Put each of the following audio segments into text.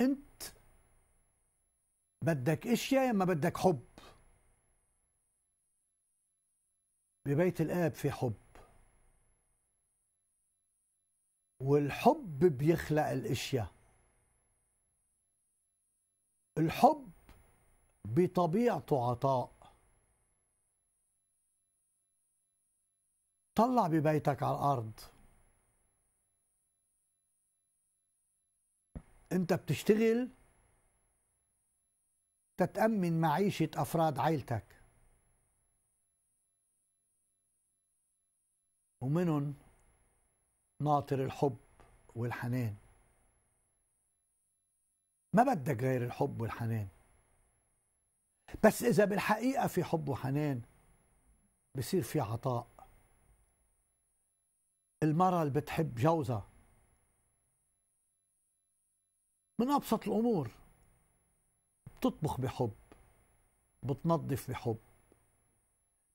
انت بدك اشياء يا اما بدك حب ببيت الاب في حب والحب بيخلق الاشياء الحب بطبيعته عطاء طلع ببيتك على الارض انت بتشتغل تتأمن معيشة أفراد عائلتك ومنهم ناطر الحب والحنان ما بدك غير الحب والحنان بس إذا بالحقيقة في حب وحنان بصير في عطاء المرأة اللي بتحب جوزها من أبسط الأمور بتطبخ بحب بتنظف بحب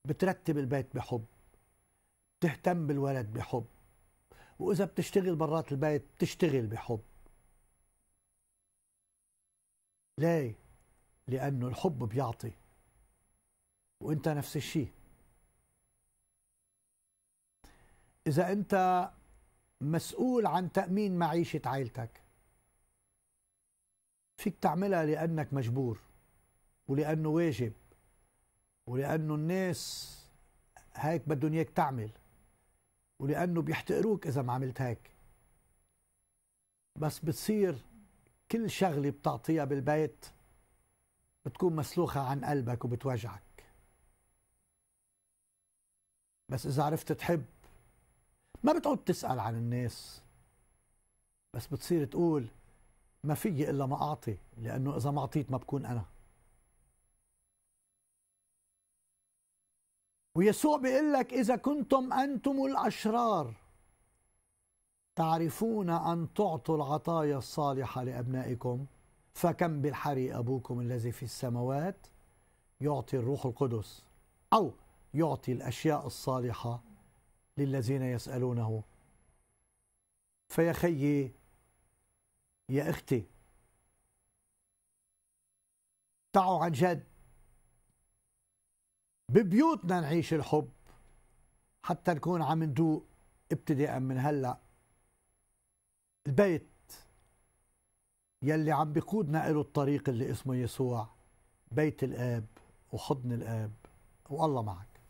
بترتب البيت بحب بتهتم بالولد بحب وإذا بتشتغل برات البيت بتشتغل بحب ليه؟ لأنه الحب بيعطي وأنت نفس الشيء إذا أنت مسؤول عن تأمين معيشة عائلتك فيك تعملها لأنك مجبور ولأنه واجب ولأنه الناس هيك بدهم إياك تعمل ولأنه بيحتقروك إذا ما عملت هيك بس بتصير كل شغلة بتعطيها بالبيت بتكون مسلوخة عن قلبك وبتوجعك بس إذا عرفت تحب ما بتقعد تسأل عن الناس بس بتصير تقول ما في الا ما اعطي لانه اذا ما اعطيت ما بكون انا ويسوع بيقول لك اذا كنتم انتم الاشرار تعرفون ان تعطوا العطايا الصالحه لابنائكم فكم بالحري ابوكم الذي في السماوات يعطي الروح القدس او يعطي الاشياء الصالحه للذين يسالونه فيا خيي يا أختي تعوا عن جد ببيوتنا نعيش الحب حتى نكون عم ندوق ابتداء من هلا البيت يلي عم بقودنا له الطريق اللي اسمه يسوع بيت الآب وحضن الآب والله معك